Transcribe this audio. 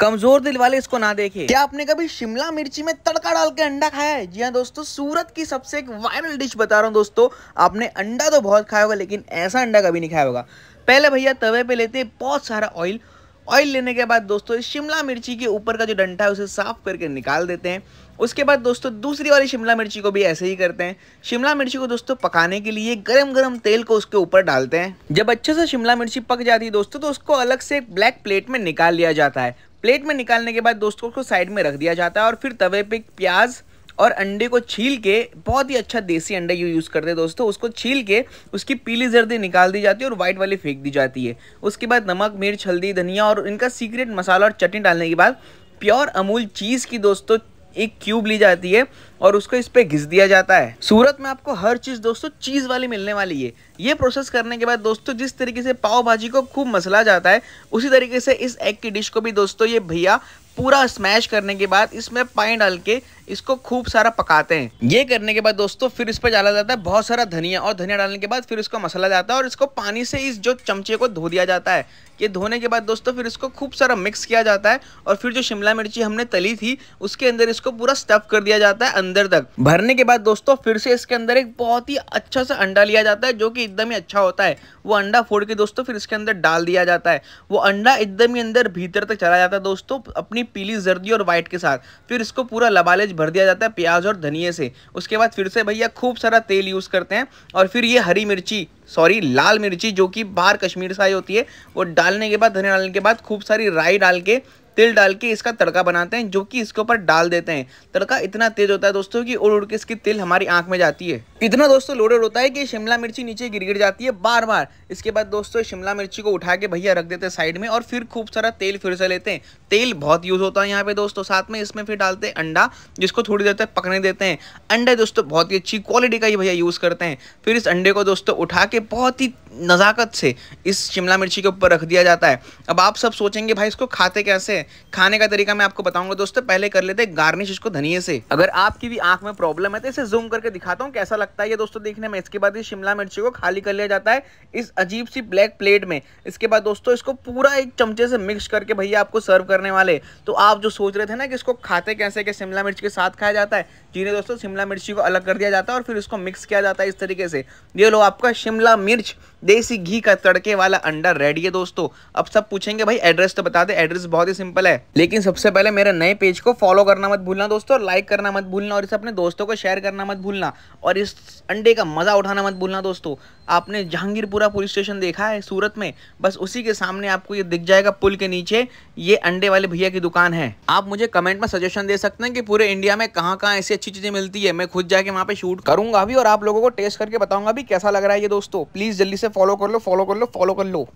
कमजोर दिल वाले इसको ना देखे क्या आपने कभी शिमला मिर्ची में तड़का डाल के अंडा खाया है जी हाँ दोस्तों सूरत की सबसे एक वायरल डिश बता रहा हूँ दोस्तों आपने अंडा तो बहुत खाया होगा लेकिन ऐसा अंडा कभी नहीं खाया होगा पहले भैया तवे पे लेते हैं बहुत सारा ऑयल ऑयल लेने के बाद दोस्तों शिमला मिर्ची के ऊपर का जो डंडा है उसे साफ करके निकाल देते हैं उसके बाद दोस्तों दूसरी वाली शिमला मिर्ची को भी ऐसे ही करते हैं शिमला मिर्ची को दोस्तों पकाने के लिए गरम गरम तेल को उसके ऊपर डालते हैं जब अच्छे से शिमला मिर्ची पक जाती है दोस्तों तो उसको अलग से एक ब्लैक प्लेट में निकाल लिया जाता है प्लेट में निकालने के बाद दोस्तों को साइड में रख दिया जाता है और फिर तवे पे प्याज और अंडे को छील के बहुत ही अच्छा देसी अंडा यू यूज़ करते हैं दोस्तों उसको छील के उसकी पीली जर्दी निकाल दी जाती है और वाइट वाली फेंक दी जाती है उसके बाद नमक मिर्च हल्दी धनिया और इनका सीक्रेट मसाला और चटनी डालने के बाद प्योर अमूल चीज़ की दोस्तों एक क्यूब ली जाती है और उसको इस पर घिस दिया जाता है सूरत में आपको हर चीज़ दोस्तों चीज़ वाली मिलने वाली है ये प्रोसेस करने के बाद दोस्तों जिस तरीके से पाव भाजी को खूब मसला जाता है उसी तरीके से इस एग की डिश को भी दोस्तों ये भैया पूरा स्मैश करने के बाद इसमें पानी डाल के इसको खूब सारा पकाते हैं ये करने के बाद दोस्तों फिर इस पर डाला जाता है बहुत सारा धनिया और धनिया डालने के बाद फिर इसको मसाला जाता है और इसको पानी से इस जो चमचे को धो दिया जाता है ये धोने के बाद दोस्तों फिर इसको खूब सारा मिक्स किया जाता है और फिर जो शिमला मिर्ची हमने तली थी उसके अंदर इसको पूरा स्टफ कर दिया जाता है अंदर तक भरने के बाद दोस्तों फिर से इसके अंदर एक बहुत ही अच्छा सा अंडा लिया जाता है जो कि एकदम ही अच्छा होता है वो अंडा फोड़ के दोस्तों फिर इसके अंदर डाल दिया जाता है वो अंडा एकदम ही अंदर भीतर तक चला जाता है दोस्तों अपनी पीली जर्दी और व्हाइट के साथ फिर इसको पूरा लबालेज भर दिया जाता है प्याज और धनिए से उसके बाद फिर से भैया खूब सारा तेल यूज़ करते हैं और फिर ये हरी मिर्ची सॉरी लाल मिर्ची जो कि बाहर कश्मीर से आई होती है वो डालने के बाद धनिया डालने के बाद खूब सारी राई डाल के तिल डाल के इसका तड़का बनाते हैं जो कि इसके ऊपर डाल देते हैं तड़का इतना तेज़ होता है दोस्तों कि उड़ उड़ के इसकी तिल हमारी आँख में जाती है इतना दोस्तों लोडेड होता है कि शिमला मिर्ची नीचे गिर गिर जाती है बार बार इसके बाद दोस्तों शिमला मिर्ची को उठा के भैया रख देते हैं साइड में और फिर खूब सारा तेल फिर से लेते हैं तेल बहुत यूज़ होता है यहाँ पे दोस्तों साथ में इसमें फिर डालते हैं अंडा जिसको थोड़ी देर तक पकने देते हैं अंडे दोस्तों बहुत ही अच्छी क्वालिटी का ही भैया यूज़ करते हैं फिर इस अंडे को दोस्तों उठा के बहुत ही नज़ाकत से इस शिमला मिर्ची के ऊपर रख दिया जाता है अब आप सब सोचेंगे भाई इसको खाते कैसे खाने का तरीका मैं आपको बताऊंगा दोस्तों पहले कर लेते हैं गार्निश इसको धनिए से अगर आपकी भी आंख में प्रॉब्लम है तो इसे जूम करके दिखाता हूँ कैसा लगता लगता ही है दोस्तों देखने में इसके बाद ये शिमला मिर्ची को खाली कर लिया जाता है इस अजीब सी ब्लैक प्लेट में इसके बाद दोस्तों इसको पूरा एक चमचे से मिक्स करके भैया आपको सर्व करने वाले तो आप जो सोच रहे थे ना कि इसको खाते कैसे कि शिमला मिर्च के साथ खाया जाता है जी दोस्तों शिमला मिर्ची को अलग कर दिया जाता है और फिर इसको मिक्स किया जाता है इस तरीके से ये लो आपका शिमला मिर्च देसी घी का तड़के वाला अंडा रेडी है दोस्तों अब सब पूछेंगे भाई एड्रेस तो बता दे एड्रेस बहुत ही सिंपल है लेकिन सबसे पहले मेरे नए पेज को फॉलो करना मत भूलना दोस्तों लाइक करना मत भूलना और इसे अपने दोस्तों को शेयर करना मत भूलना और इस अंडे का मज़ा उठाना मत भूलना दोस्तों आपने जहांगीरपुरा पुलिस स्टेशन देखा है सूरत में बस उसी के सामने आपको ये दिख जाएगा पुल के नीचे ये अंडे वाले भैया की दुकान है आप मुझे कमेंट में सजेशन दे सकते हैं कि पूरे इंडिया में कहाँ कहाँ ऐसी अच्छी चीज़ें मिलती है मैं खुद जाके वहाँ पे शूट करूँगा भी और आप लोगों को टेस्ट करके बताऊँगा भी कैसा लग रहा है ये दोस्तों प्लीज़ जल्दी से फॉलो कर लो फॉलो कर लो फॉलो कर लो